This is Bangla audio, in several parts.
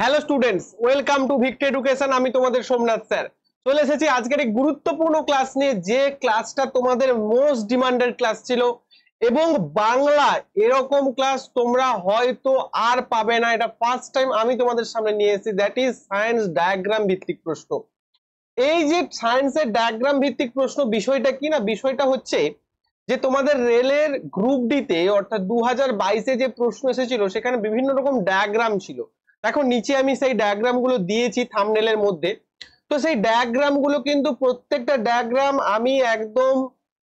hello students welcome to Victor education আমি তোমাদের সোমনাথ স্যার চলে এসেছি আজকের এই গুরুত্বপূর্ণ ক্লাস নিয়ে যে ক্লাসটা তোমাদের মোস্ট ডিমান্ডেড ক্লাস ছিল এবং বাংলা এরকম ক্লাস তোমরা হয়তো আর পাবে না এটা ফার্স্ট টাইম আমি তোমাদের সামনে নিয়ে এসেছি দ্যাট ইজ সায়েন্স ডায়াগ্রাম ভিত্তিক প্রশ্ন এই যে সায়েন্সের ডায়াগ্রাম ভিত্তিক প্রশ্ন বিষয়টা কি না বিষয়টা হচ্ছে যে তোমাদের রেলের গ্রুপ ডিতে অর্থাৎ দু হাজার যে প্রশ্ন এসেছিল সেখানে বিভিন্ন রকম ডায়াগ্রাম ছিল দেখো নিচে আমি সেই গুলো দিয়েছি থামনেলের মধ্যে তো সেই গুলো কিন্তু প্রত্যেকটা ডায়াগ্রাম আমি একদম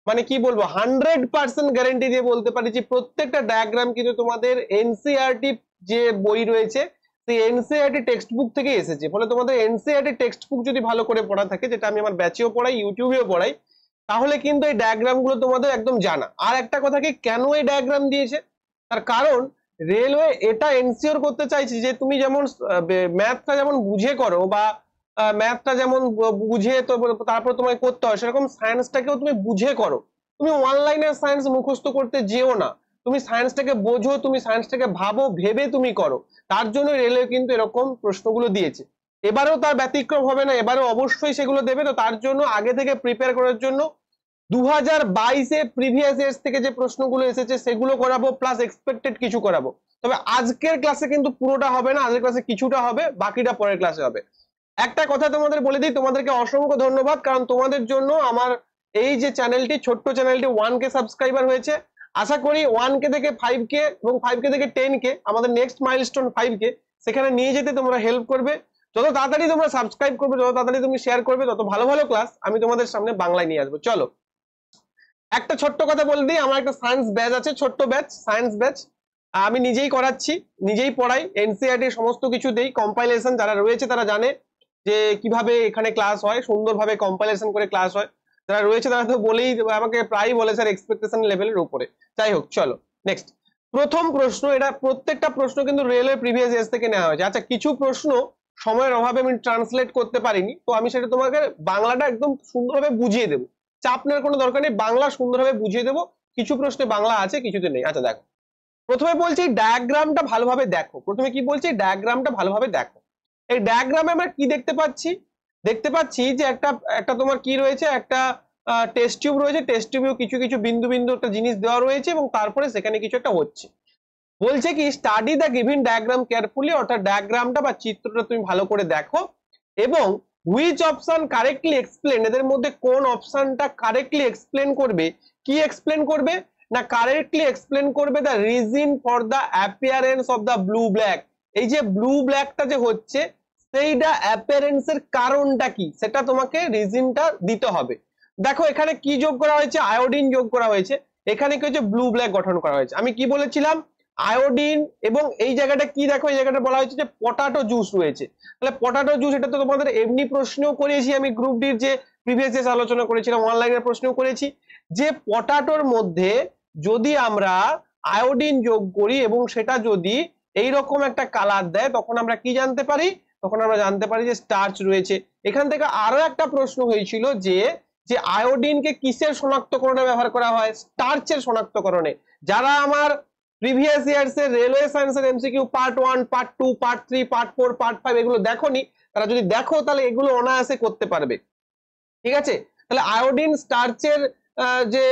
মানে কি বলবো হান্ড্রেড পার্সেন্ট গ্যারেন্টি দিয়ে বলতে পারি যে প্রত্যেকটা ডায়াগ্রাম কিন্তু তোমাদের এনসিআরটি e যে বই রয়েছে সেই এনসিআরটি টেক্সট বুক থেকে এসেছে ফলে তোমাদের এনসিআরটি টেক্সট বুক যদি ভালো করে পড়া থাকে যেটা আমি আমার ব্যাচেও পড়াই ইউটিউবেও পড়াই তাহলে কিন্তু এই গুলো তোমাদের একদম জানা আর একটা কথা কি কেন এই ডায়াগ্রাম দিয়েছে তার কারণ রেলওয়ে এটা এনসিওর করতে চাইছি যে তুমি যেমন ম্যাথটা যেমন বুঝে করো বা ম্যাথটা যেমন বুঝে তো তারপর তোমায় করতে হয় সেরকম সায়েন্সটাকেও তুমি বুঝে করো তুমি অনলাইনে সায়েন্স মুখস্থ করতে যেও না তুমি সায়েন্সটাকে বোঝো তুমি সায়েন্সটাকে ভাবো ভেবে তুমি করো তার জন্য রেলওয়ে কিন্তু এরকম প্রশ্নগুলো দিয়েছে এবারেও তার ব্যতিক্রম হবে না এবারেও অবশ্যই সেগুলো দেবে তো তার জন্য আগে থেকে প্রিপেয়ার করার জন্য দু হাজার বাইশে প্রিভিয়াস ইয়ার্স থেকে যে প্রশ্নগুলো এসেছে সেগুলো করাবো প্লাস এক্সপেক্টেড কিছু করাবো তবে আজকের ক্লাসে কিন্তু পুরোটা হবে না আজকের ক্লাসে কিছুটা হবে বাকিটা পরের ক্লাসে হবে একটা কথা তোমাদের বলে দিই তোমাদেরকে অসংখ্য ধন্যবাদ কারণ তোমাদের জন্য আমার এই যে চ্যানেলটি ছোট্ট চ্যানেলটি ওয়ান কে সাবস্ক্রাইবার হয়েছে আশা করি ওয়ান কে থেকে ফাইভ কে এবং ফাইভ কে থেকে টেন কে আমাদের নেক্সট মাইলস্টোন ফাইভ কে সেখানে নিয়ে যেতে তোমরা হেল্প করবে যত তাড়াতাড়ি তোমরা সাবস্ক্রাইব করবে যত তাড়াতাড়ি তুমি শেয়ার করবে তত ভালো ভালো ক্লাস আমি তোমাদের সামনে বাংলায় নিয়ে আসবো চলো একটা ছোট্ট কথা বলে দিই আমার একটা সায়েন্স ব্যাচ আছে ছোট্ট ব্যাচ সায়েন্স ব্যাচ আমি নিজেই করাচ্ছি নিজেই পড়াই এনসিআরটি সমস্ত কিছু দেই কম্পাইলেশন যারা রয়েছে তারা জানে যে কিভাবে এখানে ক্লাস হয় সুন্দরভাবে কম্পাইলেশন করে ক্লাস হয় যারা রয়েছে তারা তো বলেই আমাকে প্রায়ই বলে স্যার এক্সপেকটেশন লেভেলের উপরে যাই হোক চলো নেক্সট প্রথম প্রশ্ন এটা প্রত্যেকটা প্রশ্ন কিন্তু রেলওয়ে প্রিভিয়াস ইয়ার্স থেকে নেওয়া হয়েছে আচ্ছা কিছু প্রশ্ন সময়ের অভাবে আমি ট্রান্সলেট করতে পারিনি তো আমি সেটা তোমাকে বাংলাটা একদম সুন্দরভাবে বুঝিয়ে দেবো চাপ নেওয়ার কোনো দরকার নেই বাংলা সুন্দরভাবে বুঝিয়ে দেবো কিছু প্রশ্নে বাংলা আছে কিছুতে নেই আচ্ছা দেখো প্রথমে বলছি ডায়াগ্রামটা ভালোভাবে দেখো প্রথমে কি বলছি ডায়াগ্রামটা ভালোভাবে দেখো এই ডায়াগ্রামে আমরা কি দেখতে পাচ্ছি দেখতে পাচ্ছি যে একটা একটা তোমার কি রয়েছে একটা টেস্ট টিউব রয়েছে টেস্ট টিউবেও কিছু কিছু বিন্দু বিন্দু একটা জিনিস দেওয়া রয়েছে এবং তারপরে সেখানে কিছু একটা হচ্ছে বলছে কি study the given diagram carefully অর্থাৎ ডায়াগ্রামটা বা চিত্রটা তুমি ভালো করে দেখো এবং হুইচ অপশন কারেক্টলি এক্সপ্লেন এদের মধ্যে কোন অপশনটা কারেক্টলি এক্সপ্লেন করবে কি এক্সপ্লেন করবে না কারেক্টলি এক্সপ্লেন করবে the reason for the appearance of the blue black এই যে ব্লু ব্ল্যাকটা যে হচ্ছে সেইটা অ্যাপিয়ারেন্সের কারণটা কি সেটা তোমাকে রিজনটা দিতে হবে দেখো এখানে কি যোগ করা হয়েছে আয়োডিন যোগ করা হয়েছে এখানে কি হচ্ছে ব্লু ব্ল্যাক গঠন করা হয়েছে আমি কি বলেছিলাম আয়োডিন এবং এই জায়গাটা কি দেখো এই জায়গাটা বলা হয়েছে যে পটাটো জুস রয়েছে তাহলে পটাটো জুস এটা তো তোমাদের এমনি প্রশ্নও করেছি আমি গ্রুপ ডির যে প্রিভিয়াস ডেস আলোচনা করেছিলাম অনলাইনের প্রশ্ন করেছি যে পটাটোর মধ্যে যদি আমরা আয়োডিন যোগ করি এবং সেটা যদি এই রকম একটা কালার দেয় তখন আমরা কি জানতে পারি তখন আমরা জানতে পারি যে স্টার্চ রয়েছে এখান থেকে আরো একটা প্রশ্ন হয়েছিল যে যে আয়োডিনকে কিসের শনাক্তকরণে ব্যবহার করা হয় স্টার্চের শনাক্তকরণে যারা আমার প্রিভিয়াস ইয়ার্স এর রেলওয়ে এর MCQ part one part two part three part four part five এগুলো দেখোনি তারা যদি দেখো তাহলে এগুলো অনায়াসে করতে পারবে ঠিক আছে তাহলে আয়োডিন স্টার্চের যে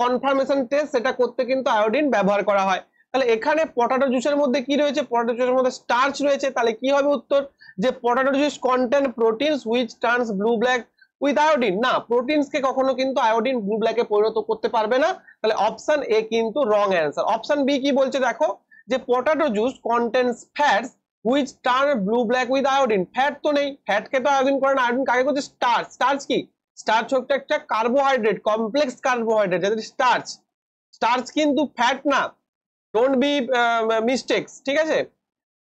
কনফার্মেশন টেস্ট সেটা করতে কিন্তু আয়োডিন ব্যবহার করা হয় তাহলে এখানে পটাটো জুসের মধ্যে কি রয়েছে পটাটো জুসের মধ্যে স্টার্চ রয়েছে তাহলে কি হবে উত্তর যে potato juice content proteins which turns blue black with iodine না প্রোটিনসকে কখনো কিন্তু আয়োডিন ব্লু ব্ল্যাকে পরিণত করতে পারবে না তাহলে অপশন এ কিন্তু রং অ্যান্সার অপশন বি কি বলছে দেখো যে potato juice contents fats which turn blue black with iodine fat তো নেই ফ্যাটকে তো আয়োডিন করে না আয়োডিন কাকে করছে স্টার্চ স্টার্চ কি স্টার্চ হচ্ছে একটা কার্বোহাইড্রেট কমপ্লেক্স কার্বোহাইড্রেট যাদের স্টার্চ স্টার্চ কিন্তু ফ্যাট না ডোন্ট বি মিস্টেকস ঠিক আছে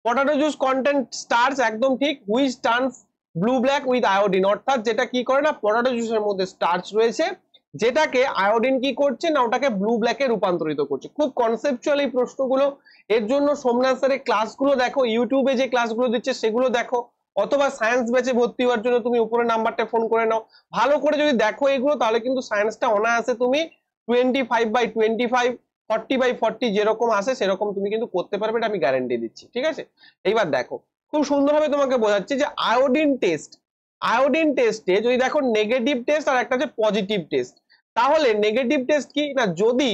পটাটো জুস কন্টেন্ট স্টার্চ একদম ঠিক which turns blue black with iodine অর্থাৎ যেটা কি করে না পটাটো জুসের মধ্যে স্টার্চ রয়েছে যেটাকে আয়োডিন কি করছে না ওটাকে ব্লু ব্ল্যাকে রূপান্তরিত করছে খুব কনসেপচুয়াল এই প্রশ্নগুলো এর জন্য সোমনাথ স্যারের ক্লাসগুলো দেখো ইউটিউবে যে ক্লাসগুলো দিচ্ছে সেগুলো দেখো অথবা সায়েন্স ব্যাচে ভর্তি হওয়ার জন্য তুমি উপরে নাম্বারটা ফোন করে নাও ভালো করে যদি দেখো এগুলো তাহলে কিন্তু সায়েন্সটা অনায়াসে তুমি twenty five by twenty five forty by forty যেরকম আসে সেরকম তুমি কিন্তু করতে পারবে এটা আমি গ্যারেন্টি দিচ্ছি ঠিক আছে এইবার দেখো খুব সুন্দরভাবে তোমাকে বোঝাচ্ছি যে আয়োডিন টেস্ট আয়োডিন টেস্টে যদি দেখো নেগেটিভ টেস্ট আর একটা হচ্ছে পজিটিভ টেস্ট তাহলে নেগেটিভ টেস্ট কি না যদি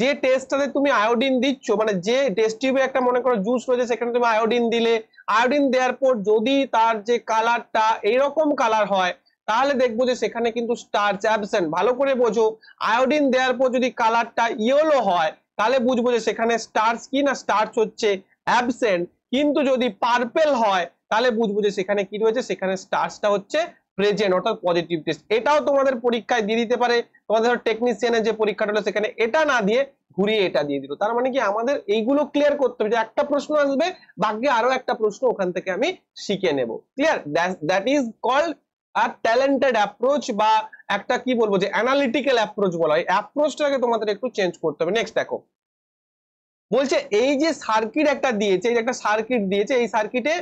যে টেস্টটাতে তুমি আয়োডিন দিচ্ছ মানে যে টেস্ট টিউবে একটা মনে করো জুস রয়েছে সেখানে তুমি আয়োডিন দিলে আয়োডিন দেওয়ার পর যদি তার যে কালারটা এইরকম কালার হয় তাহলে দেখবো যে সেখানে কিন্তু স্টার্চ অ্যাবসেন্ট ভালো করে বোঝো আয়োডিন দেওয়ার পর যদি কালারটা ইয়েলো হয় তাহলে বুঝবো যে সেখানে স্টার্চ কি না স্টার্চ হচ্ছে অ্যাবসেন্ট কিন্তু যদি পার্পেল হয় তাহলে বুঝবো যে সেখানে কি রয়েছে সেখানে স্টার্সটা হচ্ছে প্রেজেন্ট অর্থাৎ পজিটিভ টেস্ট এটাও তোমাদের পরীক্ষায় দিয়ে দিতে পারে তোমাদের টেকনিশিয়ানের যে পরীক্ষাটা হলো সেখানে এটা না দিয়ে ঘুরিয়ে এটা দিয়ে দিল তার মানে কি আমাদের এইগুলো ক্লিয়ার করতে হবে যে একটা প্রশ্ন আসবে বাকি আরো একটা প্রশ্ন ওখান থেকে আমি শিখে নেব ক্লিয়ার দ্যাট ইজ কল্ড আর ট্যালেন্টেড অ্যাপ্রোচ বা একটা কি বলবো যে অ্যানালিটিক্যাল অ্যাপ্রোচ বলা হয় অ্যাপ্রোচটাকে তোমাদের একটু চেঞ্জ করতে হবে নেক্সট দেখো বলছে এই যে সার্কিট একটা দিয়েছে এই একটা সার্কিট দিয়েছে এই সার্কিটে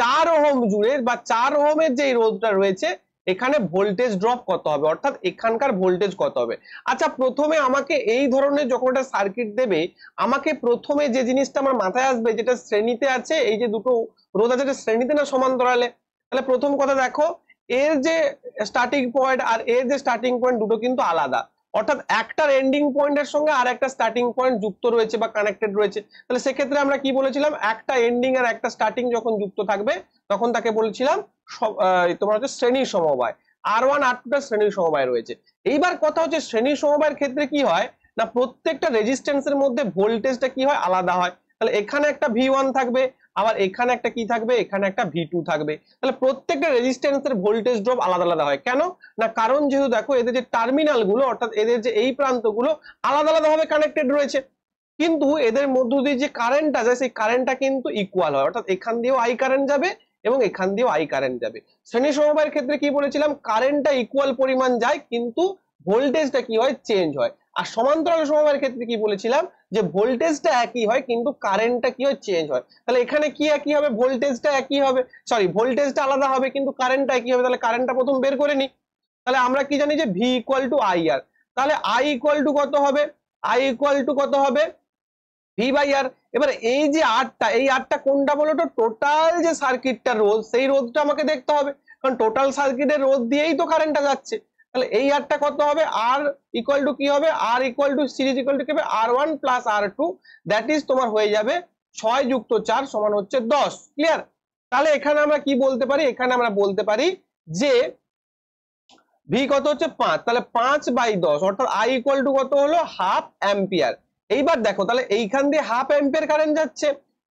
চার ওহম জুড়ে বা চার ওহমের যে রোধটা রয়েছে এখানে ভোল্টেজ ড্রপ কত হবে অর্থাৎ এখানকার ভোল্টেজ কত হবে আচ্ছা প্রথমে আমাকে এই ধরনের যখন একটা সার্কিট দেবে আমাকে প্রথমে যে জিনিসটা আমার মাথায় আসবে যেটা শ্রেণীতে আছে এই যে দুটো রোধ আছে যেটা শ্রেণীতে না সমান্তরালে তাহলে প্রথম কথা দেখো এর যে স্টার্টিং পয়েন্ট আর এর যে স্টার্টিং পয়েন্ট দুটো কিন্তু আলাদা অর্থাৎ একটার এন্ডিং পয়েন্টের সঙ্গে আর একটা স্টার্টিং পয়েন্ট যুক্ত রয়েছে বা কানেক্টেড রয়েছে তাহলে সেক্ষেত্রে আমরা কি বলেছিলাম একটা এন্ডিং আর একটা স্টার্টিং যখন যুক্ত থাকবে তখন তাকে বলেছিলাম তোমার হচ্ছে শ্রেণী সমবায় আর ওয়ান আর টুটা শ্রেণী সমবায় রয়েছে এইবার কথা হচ্ছে শ্রেণী সমবায়ের ক্ষেত্রে কি হয় না প্রত্যেকটা রেজিস্ট্যান্সের মধ্যে ভোল্টেজটা কি হয় আলাদা হয় তাহলে এখানে একটা ভি ওয়ান থাকবে আবার এখানে একটা কি থাকবে এখানে একটা ভি টু থাকবে তাহলে প্রত্যেকটা রেজিস্ট্যান্সের ভোল্টেজ ড্রপ আলাদা আলাদা হয় কেন না কারণ যেহেতু দেখো এদের যে টার্মিনালগুলো অর্থাৎ এদের যে এই প্রান্তগুলো আলাদা আলাদাভাবে কানেক্টেড রয়েছে কিন্তু এদের মধ্য দিয়ে যে কারেন্টটা যায় সেই কারেন্টটা কিন্তু ইকুয়াল হয় অর্থাৎ এখান দিয়েও আই কারেন্ট যাবে এবং এখান দিয়েও আই কারেন্ট যাবে শ্রেণী সমবায়ের ক্ষেত্রে কি বলেছিলাম কারেন্টটা ইকুয়াল পরিমাণ যায় কিন্তু ভোল্টেজটা কি হয় চেঞ্জ হয় আর সমান্তরাল সমবায়ের ক্ষেত্রে কি বলেছিলাম যে ভোল্টেজটা একই হয় কিন্তু কারেন্টটা কি হয় চেঞ্জ হয় তাহলে এখানে কি একই হবে ভোল্টেজটা একই হবে সরি ভোল্টেজটা আলাদা হবে কিন্তু কারেন্টটা একই হবে তাহলে কারেন্টটা প্রথম বের করে নি তাহলে আমরা কি জানি যে V equal to I R তাহলে আই ইকুয়াল টু কত হবে আই ইকুয়াল টু কত হবে ভি বাই আর এবার এই যে আরটা এই আরটা কোনটা বলো তো টোটাল যে সার্কিটটা রোধ সেই রোধটা আমাকে দেখতে হবে কারণ টোটাল সার্কিটের রোধ দিয়েই তো কারেন্টটা যাচ্ছে তাহলে এই আরটা কত হবে আর ইকুয়াল টু কি হবে R equal to series equal to কি হবে R one plus R two that is তোমার হয়ে যাবে ছয় যুক্ত চার সমান হচ্ছে দশ ক্লিয়ার তাহলে এখানে আমরা কি বলতে পারি এখানে আমরা বলতে পারি যে ভি কত হচ্ছে পাঁচ তাহলে পাঁচ বাই দশ অর্থাৎ আই ইকুয়াল টু কত হলো হাফ অ্যাম্পিয়ার এইবার দেখো তাহলে এইখান দিয়ে হাফ অ্যাম্পিয়ার কারেন্ট যাচ্ছে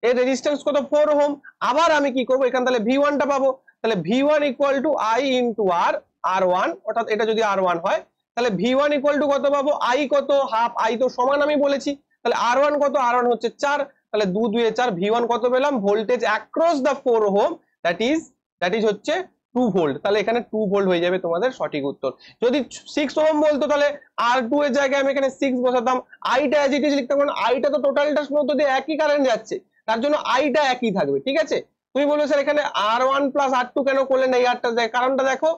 এর রেজিস্ট্যান্স কত ফোর হোম আবার আমি কি করব এখান তাহলে ভি ওয়ানটা পাবো তাহলে V one equal to I into R R one অর্থাৎ এটা যদি আর ওয়ান হয় তাহলে ভি ওয়ান ইকুয়াল টু কত পাবো আই কত হাফ আই তো সমান আমি বলেছি তাহলে আর ওয়ান কত আর ওয়ান হচ্ছে চার তাহলে দু দুয়ে চার ভি ওয়ান কত পেলাম voltage across the four ohm that is that is হচ্ছে টু ভোল্ট তাহলে এখানে টু ভোল্ট হয়ে যাবে তোমাদের সঠিক উত্তর যদি সিক্স ওহম বলতো তাহলে আর টু এর জায়গায় আমি এখানে সিক্স বসাতাম আইটা এজ ইট ইজ লিখতাম কারণ আইটা তো টোটালটার মধ্য দিয়ে একই কারেন্ট যাচ্ছে তার জন্য আইটা একই থাকবে ঠিক আছে তুমি বলবে স্যার এখানে R one plus R two কেন করলেন এই আরটা কারণটা দেখো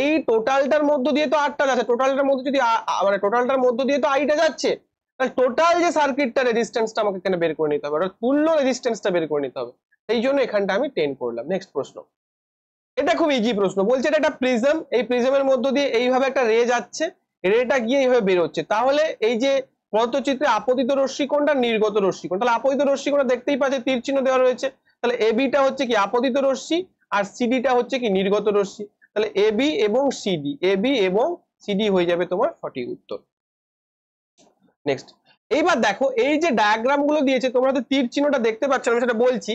এই টোটালটার মধ্য দিয়ে তো আটটা যাচ্ছে টোটালটার মধ্যে যদি মানে টোটালটার মধ্য দিয়ে তো আইটা যাচ্ছে তাহলে টোটাল যে সার্কিটটা রেজিস্ট্যান্সটা আমাকে এখানে বের করে নিতে হবে অর্থাৎ তুল্য রেজিস্ট্যান্সটা বের করে নিতে হবে এই জন্য এখানটা আমি টেন করলাম নেক্সট প্রশ্ন এটা খুব ইজি প্রশ্ন বলছে এটা একটা প্রিজম এই প্রিজমের মধ্য দিয়ে এইভাবে একটা রে যাচ্ছে রেটা গিয়ে এইভাবে বেরোচ্ছে তাহলে এই যে পদচিত্রে আপতিত রশ্মি কোনটা নির্গত রশ্মি কোন তাহলে আপতিত রশ্মি কোনটা দেখতেই পাচ্ছে তীর চিহ্ন দেওয়া রয়েছে তাহলে এবিটা হচ্ছে কি আপতিত রশ্মি আর সিডিটা হচ্ছে কি নির্গত রশ্মি তাহলে এ বি এবং সিডি এ বি এবং সিডি হয়ে যাবে তোমার সঠিক উত্তর নেক্সট এইবার দেখো এই যে ডায়াগ্রাম গুলো দিয়েছে তোমরা তো তীর চিহ্নটা দেখতে পাচ্ছ আমি সেটা বলছি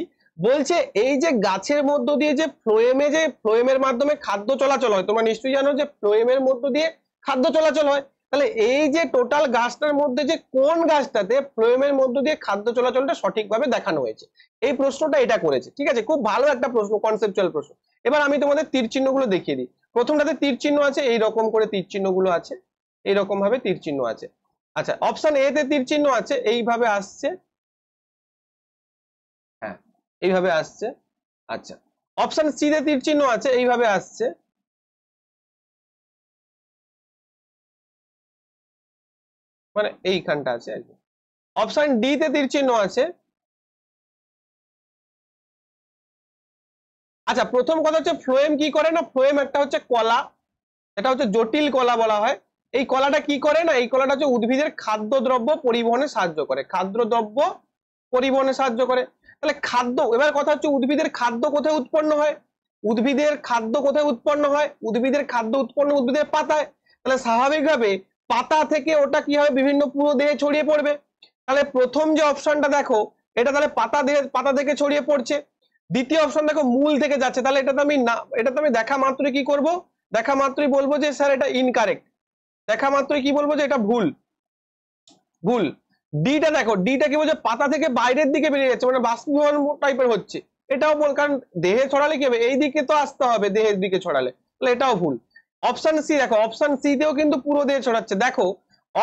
বলছে এই যে গাছের মধ্য দিয়ে যে ফ্লোয়েমে যে ফ্লোয়েমের মাধ্যমে খাদ্য চলাচল হয় তোমরা নিশ্চয়ই জানো যে ফ্লোয়েমের মধ্য দিয়ে খাদ্য চলাচল হয় তাহলে এই যে টোটাল গাছটার মধ্যে যে কোন গাছটাতে ফ্লোয়েমের মধ্য দিয়ে খাদ্য চলাচলটা সঠিকভাবে দেখানো হয়েছে এই প্রশ্নটা এটা করেছে ঠিক আছে খুব ভালো একটা প্রশ্ন কনসেপচুয়াল প্রশ্ন এবার আমি তোমাদের তীর চিহ্নগুলো দেখিয়ে দিই প্রথমটাতে তীর চিহ্ন আছে এইরকম করে তীর চিহ্নগুলো আছে এইরকম ভাবে তীর চিহ্ন আছে আচ্ছা অপশন এ তে তীর চিহ্ন আছে এইভাবে আসছে হ্যাঁ এইভাবে আসছে আচ্ছা অপশন সি তে তীর চিহ্ন আছে এইভাবে আসছে মানে এইখানটা আছে আর কি অপশন ডি তে তীর চিহ্ন আছে আচ্ছা প্রথম কথা হচ্ছে ফ্লোয়েম কি করে না ফ্লোয়েম একটা হচ্ছে কলা এটা হচ্ছে জটিল কলা বলা হয় এই কলাটা কি করে না এই কলাটা হচ্ছে উদ্ভিদের খাদ্যদ্রব্য পরিবহনে সাহায্য করে খাদ্যদ্রব্য পরিবহনে সাহায্য করে তাহলে খাদ্য এবার কথা হচ্ছে উদ্ভিদের খাদ্য কোথায় উৎপন্ন হয় উদ্ভিদের খাদ্য কোথায় উৎপন্ন হয় উদ্ভিদের খাদ্য উৎপন্ন উদ্ভিদের পাতায় তাহলে স্বাভাবিকভাবে পাতা থেকে ওটা কি হবে বিভিন্ন পুরো দেহে ছড়িয়ে পড়বে তাহলে প্রথম যে অপশনটা দেখো এটা তাহলে পাতা দেহে পাতা থেকে ছড়িয়ে পড়ছে দ্বিতীয় অপশন দেখো মূল থেকে যাচ্ছে তাহলে এটা তো আমি না এটা তো আমি দেখা মাত্রই কি করব দেখা মাত্রই বলবো যে স্যার এটা ইনকারেক্ট দেখা মাত্রই কি বলবো যে এটা ভুল ভুল ডিটা দেখো ডিটা কি বলছে পাতা থেকে বাইরের দিকে বেরিয়ে যাচ্ছে মানে বাষ্পীভবন টাইপের হচ্ছে এটাও ভুল কারণ দেহে ছড়ালে কি হবে এই দিকে তো আসতে হবে দেহের দিকে ছড়ালে তাহলে এটাও ভুল অপশন সি দেখো অপশন সি তেও কিন্তু পুরো দেহে ছড়াচ্ছে দেখো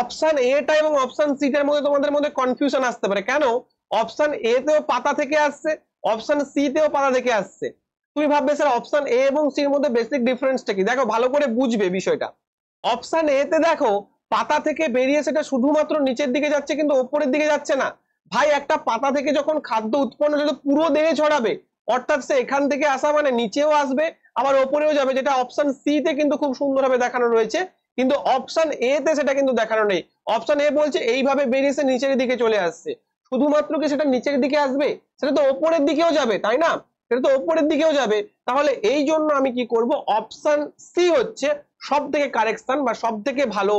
অপশন এটা এবং অপশন সিটার মধ্যে তোমাদের মধ্যে কনফিউশন আসতে পারে কেন অপশন এ তেও পাতা থেকে আসছে অপশন সি তেও পারা দেখে আসছে তুমি ভাববে স্যার অপশন এ এবং সি এর মধ্যে বেসিক ডিফারেন্সটা কি দেখো ভালো করে বুঝবে বিষয়টা অপশন এ তে দেখো পাতা থেকে বেরিয়ে সেটা শুধুমাত্র নিচের দিকে যাচ্ছে কিন্তু ওপরের দিকে যাচ্ছে না ভাই একটা পাতা থেকে যখন খাদ্য উৎপন্ন সেটা পুরো দেহে ছড়াবে অর্থাৎ সে এখান থেকে আসা মানে নিচেও আসবে আবার ওপরেও যাবে যেটা অপশন সি তে কিন্তু খুব সুন্দরভাবে দেখানো রয়েছে কিন্তু অপশন এ তে সেটা কিন্তু দেখানো নেই অপশন এ বলছে এইভাবে বেরিয়ে সে নিচের দিকে চলে আসছে শুধুমাত্র কি সেটা নিচের দিকে আসবে সেটা তো ওপরের দিকেও যাবে তাই না সেটা তো ওপরের দিকেও যাবে তাহলে এই জন্য আমি কি করব অপশন সি হচ্ছে সব থেকে কারেকশন বা সব থেকে ভালো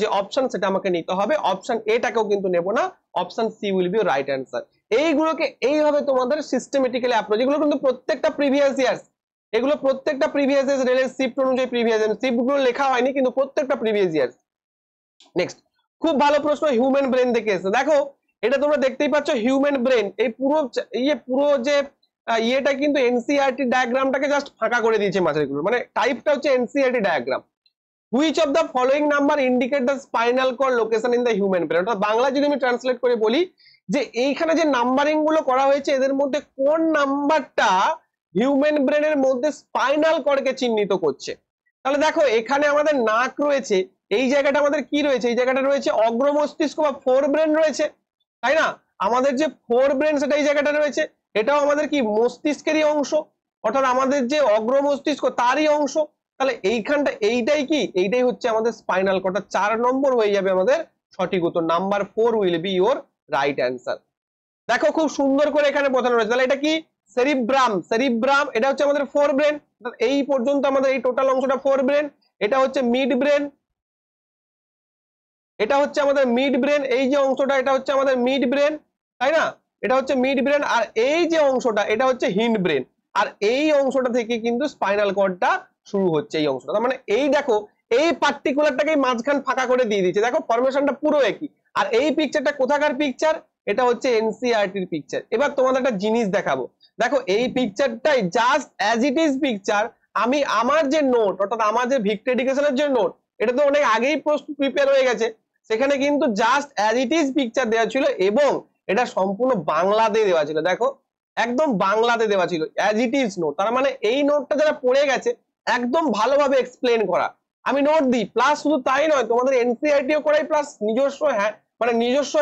যে অপশন সেটা আমাকে নিতে হবে অপশন এটাকেও কিন্তু নেব না option C will be right answer এইগুলোকে এইভাবে তোমাদের সিস্টেমেটিক্যালি অ্যাপ্রোচ এগুলো কিন্তু প্রত্যেকটা প্রিভিয়াস ইয়ার্স এগুলো প্রত্যেকটা প্রিভিয়াস ইয়ার্স রেলের শিফট অনুযায়ী প্রিভিয়াস ইয়ার শিফটগুলো লেখা হয়নি কিন্তু প্রত্যেকটা প্রিভিয়াস ইয়ার্স নেক্সট খুব ভালো প্রশ্ন হিউম্যান ব্রেন থেকে এসেছে দেখো এটা তোমরা দেখতেই পাচ্ছ হিউম্যান ব্রেন এই পুরো ইয়ে পুরো যে ইয়েটা কিন্তু এনসিআরটি ডায়াগ্রামটাকে জাস্ট ফাঁকা করে দিয়েছে মাঝের গুলো মানে টাইপটা হচ্ছে NCERT diagram which of the following number indicate the spinal cord location in the human brain অর্থাৎ বাংলা যদি আমি ট্রান্সলেট করে বলি যে এইখানে যে নাম্বারিং গুলো করা হয়েছে এদের মধ্যে কোন নাম্বারটা হিউম্যান ব্রেনের মধ্যে স্পাইনাল কর্ডকে চিহ্নিত করছে তাহলে দেখো এখানে আমাদের নাক রয়েছে এই জায়গাটা আমাদের কি রয়েছে এই জায়গাটা রয়েছে অগ্রমস্তিষ্ক বা ফোর ব্রেন রয়েছে তাই না আমাদের যে ফোর ব্রেন সেটা এই জায়গাটা রয়েছে এটাও আমাদের কি মস্তিষ্কেরই অংশ অর্থাৎ আমাদের যে অগ্র মস্তিষ্ক তারই অংশ তাহলে এইখানটা এইটাই কি এইটাই হচ্ছে আমাদের স্পাইনাল কর্ড অর্থাৎ চার নম্বর হয়ে যাবে আমাদের সঠিক উত্তর number four will be your right answer দেখো খুব সুন্দর করে এখানে বোঝানো রয়েছে তাহলে এটা কি সেরিব্রাম সেরিব্রাম এটা হচ্ছে আমাদের ফোর ব্রেন এই পর্যন্ত আমাদের এই টোটাল অংশটা ফোর ব্রেন এটা হচ্ছে মিড ব্রেন এটা হচ্ছে আমাদের মিড ব্রেন এই যে অংশটা এটা হচ্ছে আমাদের মিড ব্রেন তাই না এটা হচ্ছে মিড ব্রেন আর এই যে অংশটা এটা হচ্ছে হিন্ড ব্রেন আর এই অংশটা থেকে কিন্তু স্পাইনাল কর্ডটা শুরু হচ্ছে এই অংশটা মানে এই দেখো এই পার্টিকুলারটাকেই মাঝখান ফাঁকা করে দিয়ে দিচ্ছে দেখো ফরমেশনটা পুরো একই আর এই পিকচারটা কোথাকার পিকচার এটা হচ্ছে এনসিআরটির e পিকচার এবার তোমাদের একটা জিনিস দেখাবো দেখো এই পিকচারটাই just as it is picture আমি আমার যে নোট অর্থাৎ আমার যে ভিক্টর এডুকেশনের যে নোট এটা তো অনেক আগেই প্রস্তুত প্রিপেয়ার হয়ে গেছে সেখানে কিন্তু just as it is picture দেওয়া ছিল এবং এটা সম্পূর্ণ বাংলাতে দেওয়া ছিল দেখো একদম বাংলাতে দেওয়া ছিল অ্যাজ ইট ইজ নোট তার মানে এই নোটটা যারা পড়ে গেছে একদম ভালোভাবে এক্সপ্লেন করা আমি নোট দিই প্লাস শুধু তাই নয় তোমাদের এনসিআরটিও e করাই প্লাস নিজস্ব হ্যাঁ মানে নিজস্ব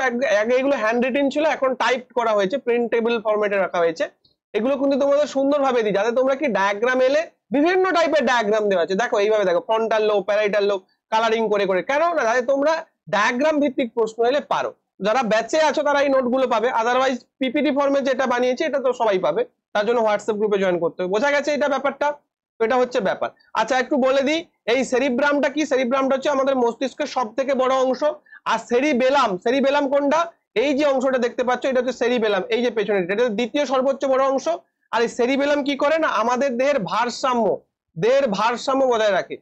এগুলো হ্যান্ড রিটিন ছিল এখন টাইপ করা হয়েছে প্রিন্টেবল ফরম্যাটে রাখা হয়েছে এগুলো কিন্তু তোমাদের সুন্দরভাবে দিই যাতে তোমরা কি ডায়াগ্রাম এলে বিভিন্ন টাইপের ডায়াগ্রাম দেওয়া আছে দেখো এইভাবে দেখো frontal lobe parietal lobe colouring করে করে কেন না যাতে তোমরা ডায়াগ্রাম ভিত্তিক প্রশ্ন এলে পারো যারা ব্যাচে আছো তারা এই নোটগুলো পাবে আদারওয়াইজ পিপিটি ফর্মে যেটা বানিয়েছে এটা তো সবাই পাবে তার জন্য হোয়াটসঅ্যাপ গ্রুপে জয়েন করতে হবে বোঝা গেছে এটা ব্যাপারটা এটা হচ্ছে ব্যাপার আচ্ছা একটু বলে দিই এই সেরিব্রামটা কি সেরিব্রামটা হচ্ছে আমাদের মস্তিষ্কের সব থেকে বড় অংশ আর সেরিবেলাম সেরিবেলাম কোনটা এই যে অংশটা দেখতে পাচ্ছ এটা হচ্ছে সেরিবেলাম এই যে পেছনে এটা দ্বিতীয় সর্বোচ্চ বড় অংশ আর এই সেরিবেলাম কি করে না আমাদের দেহের ভারসাম্য দেহের ভারসাম্য বজায় রাখে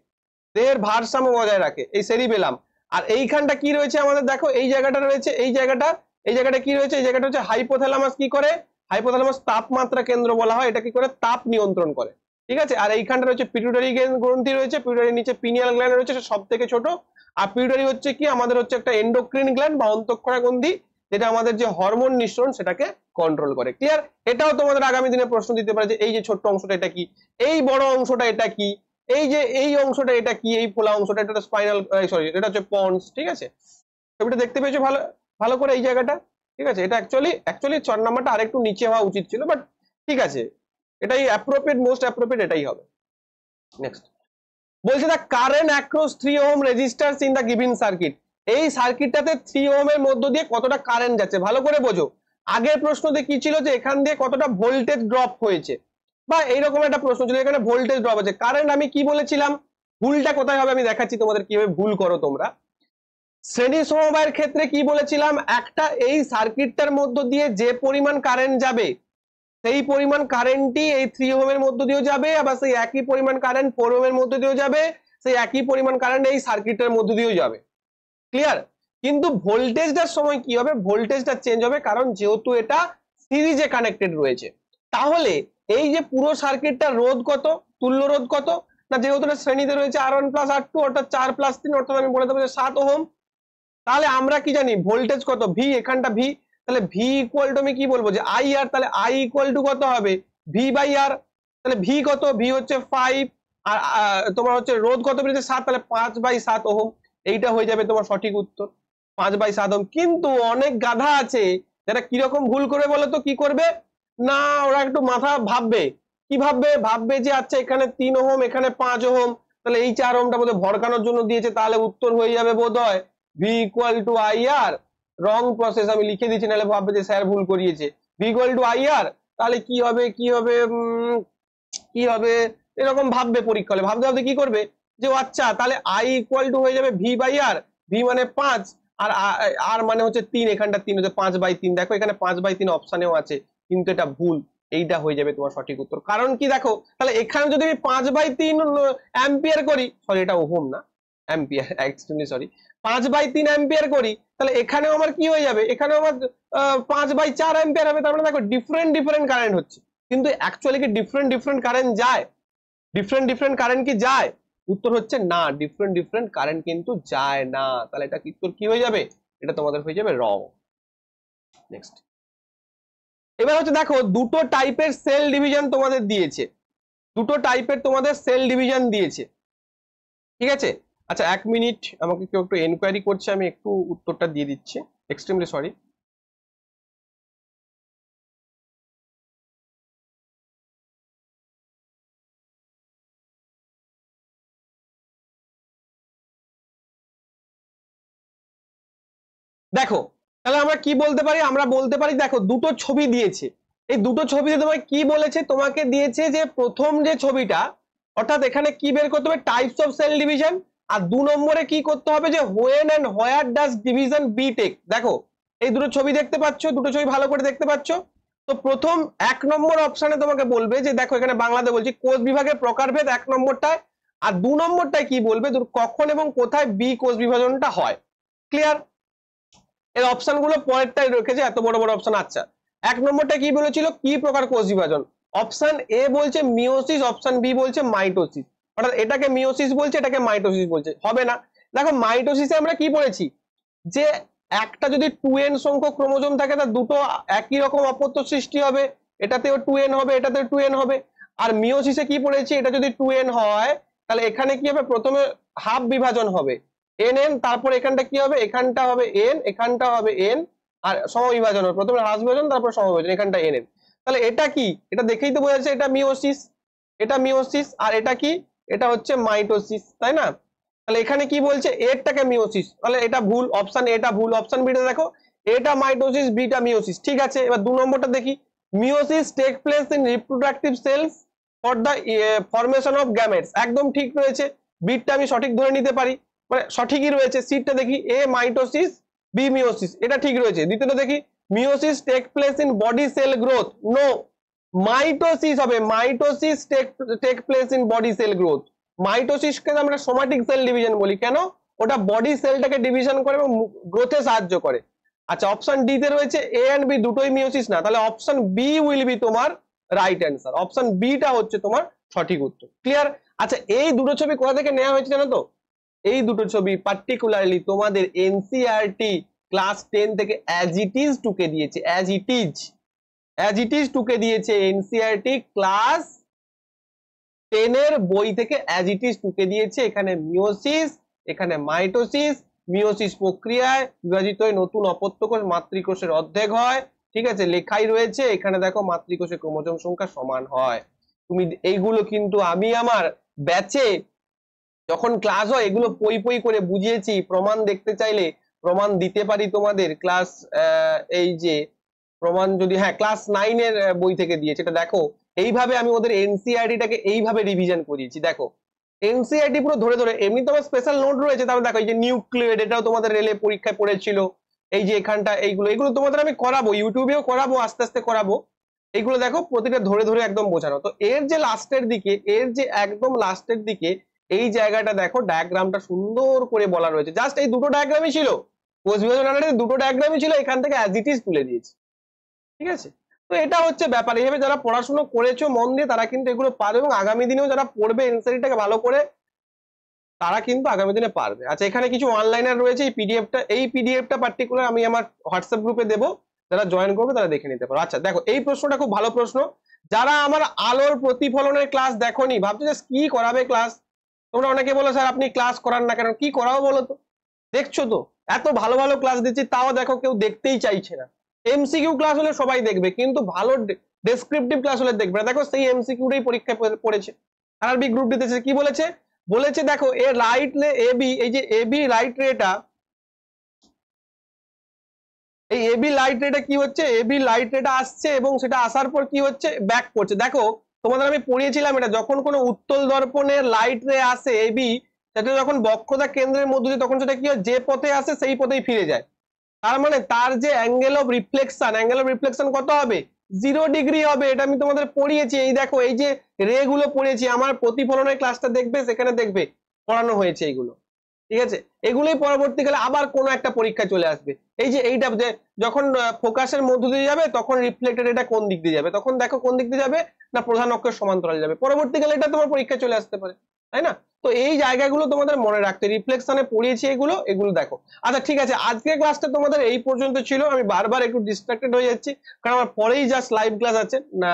দেহের ভারসাম্য বজায় রাখে এই সেরিবেলাম আর এইখানটা কি রয়েছে আমাদের দেখো এই জায়গাটা রয়েছে এই জায়গাটা এই জায়গাটা কি রয়েছে এই জায়গাটা হচ্ছে হাইপোথ্যালামাস কি করে হাইপোথ্যালামাস তাপমাত্রা কেন্দ্র বলা হয় এটা কি করে তাপ নিয়ন্ত্রণ করে ঠিক আছে আর এইখানটা রয়েছে পিটুটারি গ্রন্থি রয়েছে পিটুটারির নিচে পিনিয়াল গ্ল্যান্ড রয়েছে সব থেকে ছোট আর পিটুটারি হচ্ছে কি আমাদের হচ্ছে একটা এন্ডোক্রিন গ্ল্যান্ড বা অন্তঃক্ষরা গ্রন্থি যেটা আমাদের যে হরমোন নিঃসরণ সেটাকে কন্ট্রোল করে ক্লিয়ার এটাও তোমাদের আগামী দিনে প্রশ্ন দিতে পারে যে এই যে ছোট্ট অংশটা এটা কি এই বড় অংশটা এটা কি এই যে এই অংশটা এটা কি এই ফোলা অংশটা এটা স্পাইনাল সরি এটা হচ্ছে পন্স ঠিক আছে ছবিটা দেখতে পেয়েছো ভালো ভালো করে এই জায়গাটা ঠিক আছে এটা অ্যাকচুয়ালি অ্যাকচুয়ালি চার নাম্বারটা আরেকটু নিচে হওয়া উচিত ছিল বাট ঠিক আছে এটাই অ্যাপ্রোপ্রিয়েট মোস্ট অ্যাপ্রোপ্রিয়েট এটাই হবে নেক্সট বলছে the current across three ohm resistors in the given circuit এই সার্কিটটাতে থ্রি ওহমের মধ্য দিয়ে কতটা কারেন্ট যাচ্ছে ভালো করে বোঝো আগের প্রশ্নতে কি ছিল যে এখান দিয়ে কতটা ভোল্টেজ ড্রপ হয়েছে বা এইরকম একটা প্রশ্ন যদি এখানে ভোল্টেজ ড্রপ আছে কারেন্ট আমি কি বলেছিলাম ভুলটা কোথায় হবে আমি দেখাচ্ছি তোমাদের কিভাবে ভুল করো তোমরা শ্রেণী সমবায়ের ক্ষেত্রে কি বলেছিলাম একটা এই সার্কিটটার মধ্য দিয়ে যে পরিমাণ কারেন্ট যাবে সেই পরিমাণ কারেন্টই এই থ্রি হোমের মধ্য দিয়েও যাবে আবার সেই একই পরিমাণ কারেন্ট ফোর হোমের মধ্য দিয়েও যাবে সেই একই পরিমাণ কারেন্ট এই সার্কিটের মধ্য দিয়েও যাবে ক্লিয়ার কিন্তু ভোল্টেজটার সময় কি হবে ভোল্টেজটা চেঞ্জ হবে কারণ যেহেতু এটা সিরিজে কানেক্টেড রয়েছে তাহলে এই যে পুরো সার্কিটটা রোধ কত তুল্য রোধ কত না যেহেতু শ্রেণীতে রয়েছে R one plus R two অর্থাৎ চার প্লাস তিন অর্থাৎ আমি বলে দেবো যে সাত ওহম তাহলে আমরা কি জানি ভোল্টেজ কত ভি এখানটা ভি তাহলে ভি ইকুয়াল টু আমি কি বলবো যে আই আর তাহলে আই ইকুয়াল টু কত হবে ভি বাই আর তাহলে ভি কত ভি হচ্ছে ফাইভ আর তোমার হচ্ছে রোধ কত বেরিয়েছে সাত তাহলে পাঁচ বাই সাত ওহম এইটা হয়ে যাবে তোমার সঠিক উত্তর পাঁচ বাই সাত ওহম কিন্তু অনেক গাধা আছে যারা কিরকম ভুল করবে বলো তো কি করবে না ওরা একটু মাথা ভাববে কি ভাববে ভাববে যে আচ্ছা এখানে তিন ওহম এখানে পাঁচ ওহম তাহলে এই চার ওহমটা বোধহয় ভরকানোর জন্য দিয়েছে তাহলে উত্তর হয়ে যাবে বোধ হয় V equal to I R wrong process আমি লিখে দিচ্ছি নাহলে ভাববে যে স্যার ভুল করিয়েছে V equal to I R তাহলে কি হবে কি হবে কি হবে এরকম ভাববে পরীক্ষা হলে ভাবতে ভাবতে কি করবে যে আচ্ছা তাহলে আই ইকুয়াল টু হয়ে যাবে ভি বাই আর ভি মানে পাঁচ আর আর মানে হচ্ছে তিন এখানটা তিন হচ্ছে পাঁচ বাই তিন দেখো এখানে পাঁচ বাই তিন অপশানেও আছে কিন্তু এটা ভুল এইটা হয়ে যাবে তোমার সঠিক উত্তর কারণ কি দেখো তাহলে এখানে যদি আমি পাঁচ বাই তিন অ্যাম্পিয়ার করি সরি এটা ওহম না অ্যাম্পিয়ার এক্সট্রিমলি সরি পাঁচ বাই তিন অ্যাম্পিয়ার করি তাহলে এখানেও আমার কি হয়ে যাবে এখানেও আমার পাঁচ বাই চার অ্যাম্পিয়ার হবে তারপরে মানে দেখো ডিফারেন্ট ডিফারেন্ট কারেন্ট হচ্ছে কিন্তু অ্যাকচুয়ালি কি ডিফারেন্ট ডিফারেন্ট কারেন্ট যায় ডিফারেন্ট ডিফারেন্ট কারেন্ট কি যায় উত্তর হচ্ছে না ডিফারেন্ট ডিফারেন্ট কারেন্ট কিন্তু যায় না তাহলে এটা উত্তর কি হয়ে যাবে এটা তোমাদের হয়ে যাবে রং নেক্সট এবার হচ্ছে দেখো দুটো টাইপের সেল ডিভিশন তোমাদের দিয়েছে দুটো টাইপের তোমাদের সেল ডিভিশন দিয়েছে ঠিক আছে আচ্ছা এক মিনিট আমাকে কেউ একটু এনকোয়ারি করছে আমি একটু উত্তরটা দিয়ে দিচ্ছি এক্সট্রিমলি সরি দেখো তাহলে আমরা কি বলতে পারি আমরা বলতে পারি দেখো দুটো ছবি দিয়েছে এই দুটো ছবি তোমায় কি বলেছে তোমাকে দিয়েছে যে প্রথম যে ছবিটা অর্থাৎ এখানে কি বের করতে হবে টাইপস অফ সেল ডিভিশন আর দু নম্বরে কি করতে হবে যে when and where does division be take দেখো এই দুটো ছবি দেখতে পাচ্ছ দুটো ছবি ভালো করে দেখতে পাচ্ছ তো প্রথম এক নম্বর অপশানে তোমাকে বলবে যে দেখো এখানে বাংলাতে বলছি কোষ বিভাগের প্রকারভেদ এক নম্বরটায় আর দু নম্বরটায় কি বলবে কখন এবং কোথায় বি কোষ বিভাজনটা হয় ক্লিয়ার এর গুলো পরেরটাই রেখেছে এত বড় বড় অপশন আচ্ছা এক নম্বরটা কি বলেছিল কি প্রকার কোষ বিভাজন অপশন এ বলছে মিওসিস অপশন বি বলছে মাইটোসিস অর্থাৎ এটাকে মিওসিস বলছে এটাকে মাইটোসিস বলছে হবে না দেখো মাইটোসিসে আমরা কি পড়েছি যে একটা যদি টু এন সংখ্যক ক্রোমোজোম থাকে তা দুটো একই রকম অপত্য সৃষ্টি হবে এটাতেও টু এন হবে এটাতেও টু এন হবে আর মিওসিসে কি পড়েছি এটা যদি টু এন হয় তাহলে এখানে কি হবে প্রথমে হাফ বিভাজন হবে এন এন তারপর এখানটা কি হবে এখানটা হবে এন এখানটা হবে এন আর সমবিভাজন প্রথমে হ্রাস বিভাজন তারপর সমবিভাজন এখানটা এন এন তাহলে এটা কি এটা দেখেই তো বোঝা যাচ্ছে এটা মিওসিস এটা মিওসিস আর এটা কি এটা হচ্ছে মাইটোসিস তাই না তাহলে এখানে কি বলছে এরটাকে মিওসিস তাহলে এটা ভুল অপশন এটা ভুল অপশন বিটা দেখো এটা মাইটোসিস বিটা মিওসিস ঠিক আছে এবার দু নম্বরটা দেখি meiosis take place in reproductive cells for the formation of gametes একদম ঠিক রয়েছে বিটটা আমি সঠিক ধরে নিতে পারি মানে সঠিকই রয়েছে সিটটা দেখি এ মাইটোসিস বি মিওসিস এটা ঠিক রয়েছে দ্বিতীয়টা দেখি meiosis take place in body cell growth no mitosis হবে mitosis take take place in body cell growth মাইটোসিসকে আমরা সোমাটিক সেল ডিভিশন বলি কেন ওটা বডি সেলটাকে ডিভিশন করে এবং গ্রোথে সাহায্য করে আচ্ছা অপশন ডি তে রয়েছে এ অ্যান্ড বি দুটোই মিওসিস না তাহলে অপশন বি উইল বি তোমার রাইট অ্যান্সার অপশন বিটা হচ্ছে তোমার সঠিক উত্তর ক্লিয়ার আচ্ছা এই দুটো ছবি কোথা থেকে নেওয়া হয়েছে জানো তো এই দুটো ছবি পার্টিকুলারলি তোমাদের এনসিআরটি ক্লাস টেন থেকে অ্যাজ ইট ইজ টুকে দিয়েছে as it is as it is টুকে দিয়েছে এনসিআরটি ক্লাস টেনের বই থেকে অ্যাজ ইট ইজ টুকে দিয়েছে এখানে মিওসিস এখানে মাইটোসিস মিওসিস প্রক্রিয়ায় বিভাজিত হয়ে নতুন অপত্যকোষ মাতৃকোষের অর্ধেক হয় ঠিক আছে লেখাই রয়েছে এখানে দেখো মাতৃকোষের ক্রোমোজোম সংখ্যা সমান হয় তুমি এইগুলো কিন্তু আমি আমার ব্যাচে যখন ক্লাস হয় এগুলো পই পই করে বুঝিয়েছি প্রমাণ দেখতে চাইলে প্রমাণ দিতে পারি তোমাদের ক্লাস এই যে প্রমাণ যদি হ্যাঁ ক্লাস নাইনের বই থেকে দিয়েছে এটা দেখো এইভাবে আমি ওদের এনসিআরটিটাকে e এইভাবে রিভিশন করিয়েছি দেখো এনসিআরটি e পুরো ধরে ধরে এমনি তোমার স্পেশাল নোট রয়েছে তাহলে দেখো এই যে নিউক্লিয়েড এটাও তোমাদের রেলে পরীক্ষায় পড়েছিল এই যে এখানটা এইগুলো এগুলো তোমাদের আমি করাবো ইউটিউবেও করাবো আস্তে আস্তে করাবো এগুলো দেখো প্রতিটা ধরে ধরে একদম বোঝানো তো এর যে লাস্টের দিকে এর যে একদম লাস্টের দিকে এই জায়গাটা দেখো ডায়াগ্রামটা সুন্দর করে বলা রয়েছে জাস্ট এই দুটো ডায়াগ্রামই ছিল কোষ বিভাজন দুটো ডায়াগ্রামই ছিল এখান থেকে অ্যাজ ইট ইজ তুলে দিয়েছি ঠিক আছে তো এটা হচ্ছে ব্যাপার এইভাবে যারা পড়াশোনা করেছো মন দিয়ে তারা কিন্তু এগুলো পারবে এবং আগামী দিনেও যারা পড়বে এনসারিটাকে ভালো করে তারা কিন্তু আগামী দিনে পারবে আচ্ছা এখানে কিছু অনলাইনার রয়েছে এই পিডিএফটা এই পিডিএফটা পার্টিকুলার আমি আমার হোয়াটসঅ্যাপ গ্রুপে দেব যারা জয়েন করবে তারা দেখে নিতে পারো আচ্ছা দেখো এই প্রশ্নটা খুব ভালো প্রশ্ন যারা আমার আলোর প্রতিফলনের ক্লাস দেখোনি ভাবছো যে কি করাবে ক্লাস তোমরা অনেকে বলো স্যার আপনি ক্লাস করান না কেন কি করাও বলো তো দেখছো তো এত ভালো ভালো ক্লাস দিচ্ছি তাও দেখো কেউ দেখতেই চাইছে না এমসিকিউ ক্লাস হলে সবাই দেখবে কিন্তু ভালো ডেসক্রিপটিভ ক্লাস হলে দেখবে দেখো সেই এমসিকিউটাই পরীক্ষা পড়েছে আরবি বি গ্রুপ দিতেছে কি বলেছে বলেছে দেখো এ রাইট লে এ বি এই যে এ বি রাইট রেটা এই এবি লাইট রেটা কি হচ্ছে এবি লাইট রেটা আসছে এবং সেটা আসার পর কি হচ্ছে ব্যাক করছে দেখো তোমাদের আমি পড়িয়েছিলাম এটা যখন কোনো উত্তল দর্পণের লাইট রে আসে এবি সেটা যখন বক্ষতা কেন্দ্রের মধ্যে দিয়ে তখন সেটা কি হয় যে পথে আসে সেই পথেই ফিরে যায় তার মানে তার যে angle of reflection angle of reflection কত হবে জিরো ডিগ্রি হবে এটা আমি তোমাদের পড়িয়েছি এই দেখো এই যে রে গুলো পড়িয়েছি আমার প্রতিফলনের ক্লাসটা দেখবে সেখানে দেখবে পড়ানো হয়েছে এইগুলো ঠিক আছে এগুলোই পরবর্তীকালে আবার কোনো একটা পরীক্ষায় চলে আসবে এই যে এইটা যে যখন ফোকাসের মধ্য দিয়ে যাবে তখন রিফ্লেক্টেড এটা কোন দিক দিয়ে যাবে তখন দেখো কোন দিক দিয়ে যাবে না প্রধান অক্ষের সমান্তরাল যাবে পরবর্তীকালে এটা তোমার পরীক্ষায় চলে আসতে পারে তাই না তো এই জায়গাগুলো তোমাদের মনে রাখতে রিফ্লেকশনে পড়িয়েছি এগুলো এগুলো দেখো আচ্ছা ঠিক আছে আজকে ক্লাসটা তোমাদের এই পর্যন্ত ছিল আমি বারবার একটু ডিস্ট্রাক্টেড হয়ে যাচ্ছি কারণ আমার পরেই জাস্ট লাইভ ক্লাস আছে না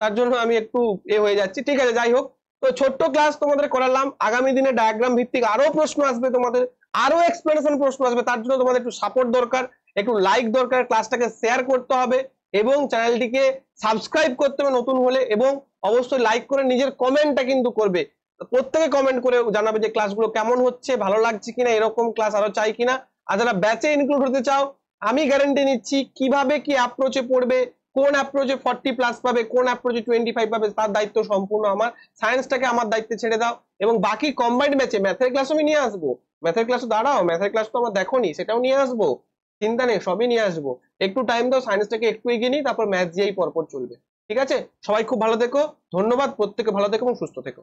তার জন্য আমি একটু এ হয়ে যাচ্ছি ঠিক আছে যাই হোক তো ছোট্ট ক্লাস তোমাদের করালাম আগামী দিনে ডায়াগ্রাম ভিত্তিক আরো প্রশ্ন আসবে তোমাদের আরো এক্সপ্লেনেশন প্রশ্ন আসবে তার জন্য তোমাদের একটু সাপোর্ট দরকার একটু লাইক দরকার ক্লাসটাকে শেয়ার করতে হবে এবং চ্যানেলটিকে সাবস্ক্রাইব করতে হবে নতুন হলে এবং অবশ্যই লাইক করে নিজের কমেন্টটা কিন্তু করবে প্রত্যেকে কমেন্ট করে জানাবে যে ক্লাসগুলো কেমন হচ্ছে ভালো লাগছে কিনা এরকম ক্লাস আরো চাই কিনা আর যারা ব্যাচে ইনক্লুড হতে চাও আমি গ্যারেন্টি নিচ্ছি কিভাবে কি অ্যাপ্রোচে পড়বে কোন অ্যাপ্রোচে ফর্টি প্লাস পাবে কোন অ্যাপ্রোচে টোয়েন্টি ফাইভ পাবে তার দায়িত্ব সম্পূর্ণ আমার সায়েন্সটাকে আমার দায়িত্বে ছেড়ে দাও এবং বাকি কম্বাইন্ড ম্যাচে ম্যাথের ক্লাস আমি নিয়ে আসবো ম্যাথের ক্লাস দাঁড়াও ম্যাথের ক্লাস তো আমার দেখো সেটাও নিয়ে আসবো চিন্তা নেই সবই নিয়ে আসবো একটু টাইম দাও সায়েন্সটাকে একটু এগিয়ে নিই তারপর ম্যাথ দিয়েই পরপর চলবে ঠিক আছে সবাই খুব ভালো থেকো ধন্যবাদ প্রত্যেকে ভালো থেকো এবং সুস্থ থেকো